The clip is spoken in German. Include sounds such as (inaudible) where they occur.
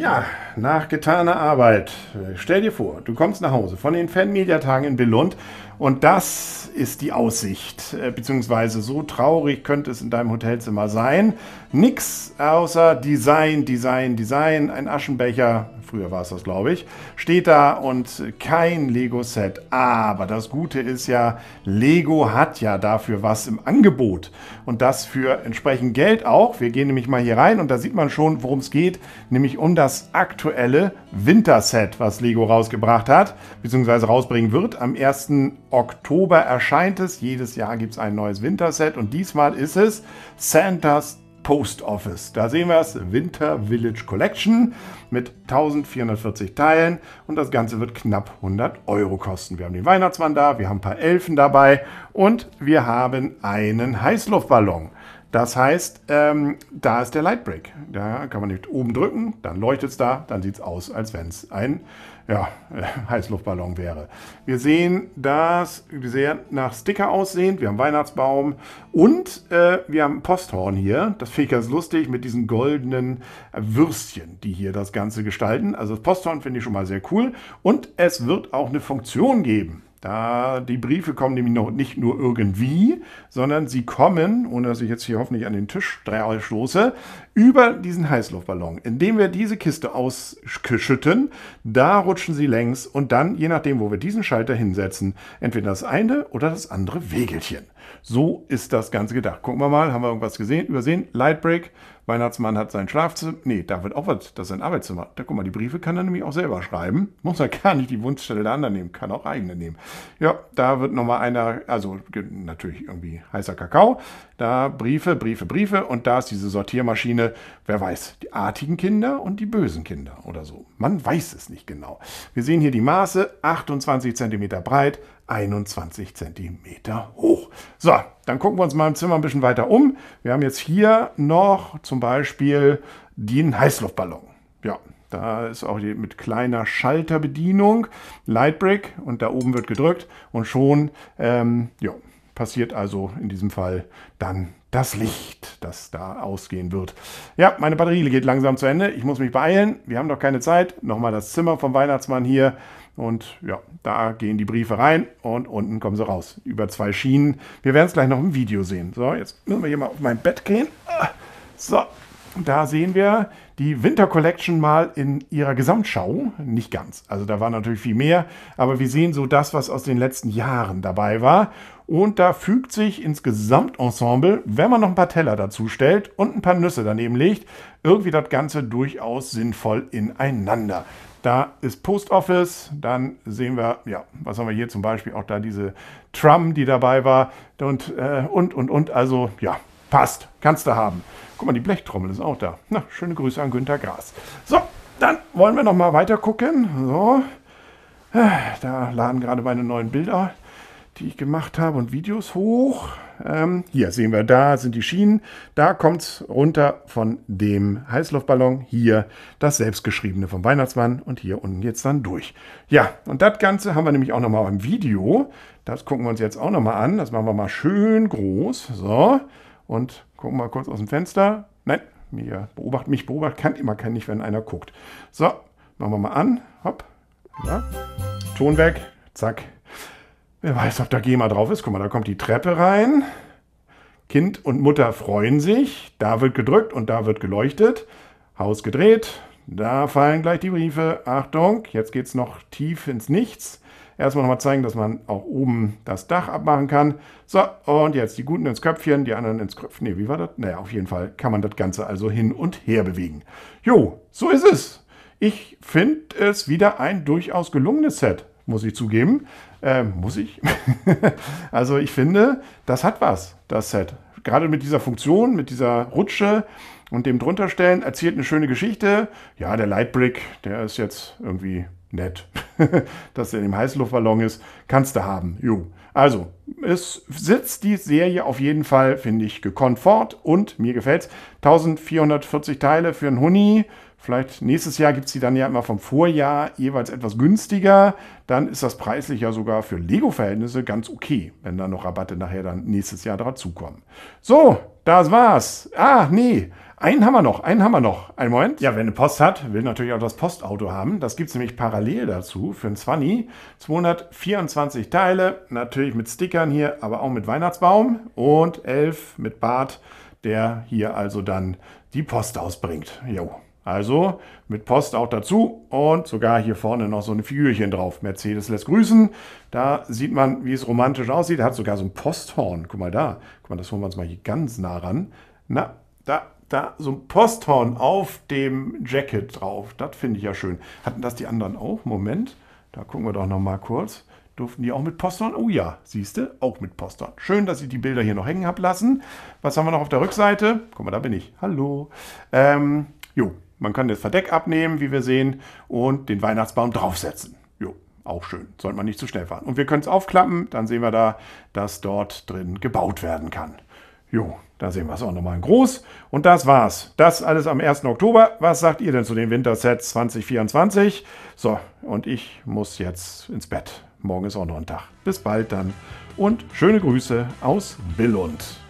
Ja, nach getaner Arbeit. Äh, stell dir vor, du kommst nach Hause von den Fanmedia-Tagen in Billund und das ist die Aussicht, äh, beziehungsweise so traurig könnte es in deinem Hotelzimmer sein. Nix außer Design, Design, Design. Ein Aschenbecher, früher war es das, glaube ich, steht da und kein Lego-Set. Aber das Gute ist ja, Lego hat ja dafür was im Angebot. Und das für entsprechend Geld auch. Wir gehen nämlich mal hier rein und da sieht man schon, worum es geht, nämlich um das aktuelle Winterset, was Lego rausgebracht hat, beziehungsweise rausbringen wird am 1. Oktober erscheint es. Jedes Jahr gibt es ein neues Winterset und diesmal ist es Santas Post Office. Da sehen wir es, Winter Village Collection mit 1440 Teilen und das Ganze wird knapp 100 Euro kosten. Wir haben den Weihnachtsmann da, wir haben ein paar Elfen dabei und wir haben einen Heißluftballon. Das heißt, ähm, da ist der Lightbreak. Da kann man nicht oben drücken, dann leuchtet es da, dann sieht es aus, als wenn es ein ja, (laughs) Heißluftballon wäre. Wir sehen das sehr nach Sticker aussehend. Wir haben Weihnachtsbaum und äh, wir haben Posthorn hier. Das finde ich ganz lustig mit diesen goldenen Würstchen, die hier das Ganze gestalten. Also das Posthorn finde ich schon mal sehr cool. Und es wird auch eine Funktion geben. Da die Briefe kommen nämlich noch nicht nur irgendwie, sondern sie kommen, ohne dass ich jetzt hier hoffentlich an den Tisch stoße, über diesen Heißluftballon. Indem wir diese Kiste ausgeschütten, da rutschen sie längs und dann, je nachdem, wo wir diesen Schalter hinsetzen, entweder das eine oder das andere Wegelchen. So ist das Ganze gedacht. Gucken wir mal, haben wir irgendwas gesehen, übersehen? Lightbreak, Weihnachtsmann hat sein Schlafzimmer. Nee, da wird auch was, das ist sein Arbeitszimmer. Da guck mal, die Briefe kann er nämlich auch selber schreiben. Muss er gar nicht die Wunschstelle der anderen nehmen, kann auch eigene nehmen. Ja, da wird nochmal einer, also natürlich irgendwie heißer Kakao. Da Briefe, Briefe, Briefe und da ist diese Sortiermaschine, wer weiß, die artigen Kinder und die bösen Kinder oder so. Man weiß es nicht genau. Wir sehen hier die Maße, 28 cm breit, 21 Zentimeter hoch. So, dann gucken wir uns mal im Zimmer ein bisschen weiter um. Wir haben jetzt hier noch zum Beispiel den Heißluftballon. Ja, da ist auch mit kleiner Schalterbedienung Lightbrick und da oben wird gedrückt und schon ähm, ja, passiert also in diesem Fall dann das Licht, das da ausgehen wird. Ja, meine Batterie geht langsam zu Ende. Ich muss mich beeilen. Wir haben doch keine Zeit. Nochmal das Zimmer vom Weihnachtsmann hier. Und ja, da gehen die Briefe rein und unten kommen sie raus. Über zwei Schienen. Wir werden es gleich noch im Video sehen. So, jetzt müssen wir hier mal auf mein Bett gehen. So, da sehen wir die Winter Collection mal in ihrer Gesamtschau. Nicht ganz. Also da war natürlich viel mehr. Aber wir sehen so das, was aus den letzten Jahren dabei war. Und da fügt sich ins Gesamtensemble, wenn man noch ein paar Teller dazu stellt und ein paar Nüsse daneben legt, irgendwie das Ganze durchaus sinnvoll ineinander. Da ist Post Office. Dann sehen wir, ja, was haben wir hier zum Beispiel? Auch da diese Tram, die dabei war. Und, äh, und, und, und. Also, ja, passt. Kannst du haben. Guck mal, die Blechtrommel ist auch da. Na, schöne Grüße an Günter Gras. So, dann wollen wir nochmal weiter gucken. So, äh, da laden gerade meine neuen Bilder die ich gemacht habe und Videos hoch. Ähm, hier sehen wir, da sind die Schienen. Da kommt es runter von dem Heißluftballon. Hier das selbstgeschriebene vom Weihnachtsmann und hier unten jetzt dann durch. Ja, und das Ganze haben wir nämlich auch nochmal im Video. Das gucken wir uns jetzt auch nochmal an. Das machen wir mal schön groß. So, und gucken mal kurz aus dem Fenster. Nein, mir beobachtet mich beobachtet kann immer kann nicht, wenn einer guckt. So, machen wir mal an. Hopp. Ja. Ton weg. Zack. Wer weiß, ob da GEMA drauf ist. Guck mal, da kommt die Treppe rein. Kind und Mutter freuen sich. Da wird gedrückt und da wird geleuchtet. Haus gedreht. Da fallen gleich die Briefe. Achtung, jetzt geht es noch tief ins Nichts. Erstmal nochmal zeigen, dass man auch oben das Dach abmachen kann. So, und jetzt die Guten ins Köpfchen, die anderen ins Köpfchen. Nee, wie war das? Naja, auf jeden Fall kann man das Ganze also hin und her bewegen. Jo, so ist es. Ich finde es wieder ein durchaus gelungenes Set muss ich zugeben. Ähm, muss ich? (laughs) also ich finde, das hat was, das Set. Gerade mit dieser Funktion, mit dieser Rutsche und dem drunterstellen, erzählt eine schöne Geschichte. Ja, der Lightbrick, der ist jetzt irgendwie nett, (laughs) dass er in dem Heißluftballon ist. Kannst du haben, jo. Also, es sitzt die Serie auf jeden Fall, finde ich, gekonnt fort und mir gefällt es. 1440 Teile für einen Huni. Vielleicht nächstes Jahr gibt es die dann ja immer vom Vorjahr jeweils etwas günstiger. Dann ist das preislich ja sogar für Lego-Verhältnisse ganz okay, wenn da noch Rabatte nachher dann nächstes Jahr dazukommen. So, das war's. Ah, nee. Einen haben wir noch, einen haben wir noch. Einen Moment. Ja, wer eine Post hat, will natürlich auch das Postauto haben. Das gibt es nämlich parallel dazu für ein 20. 224 Teile, natürlich mit Stickern hier, aber auch mit Weihnachtsbaum und 11 mit Bart, der hier also dann die Post ausbringt. Jo. Also mit Post auch dazu und sogar hier vorne noch so ein Figürchen drauf. Mercedes lässt grüßen. Da sieht man, wie es romantisch aussieht. Er hat sogar so ein Posthorn. Guck mal da. Guck mal, das holen wir uns mal hier ganz nah ran. Na, da da so ein Posthorn auf dem Jacket drauf. Das finde ich ja schön. Hatten das die anderen auch? Moment, da gucken wir doch noch mal kurz. Durften die auch mit Posthorn? Oh ja, siehst du, auch mit Posthorn. Schön, dass ich die Bilder hier noch hängen habe lassen. Was haben wir noch auf der Rückseite? Guck mal, da bin ich. Hallo. Ähm, jo, man kann das Verdeck abnehmen, wie wir sehen, und den Weihnachtsbaum draufsetzen. Jo, auch schön. Sollte man nicht zu schnell fahren. Und wir können es aufklappen, dann sehen wir da, dass dort drin gebaut werden kann. Jo, da sehen wir es auch nochmal in groß. Und das war's. Das alles am 1. Oktober. Was sagt ihr denn zu den Wintersets 2024? So, und ich muss jetzt ins Bett. Morgen ist auch noch ein Tag. Bis bald dann und schöne Grüße aus Billund.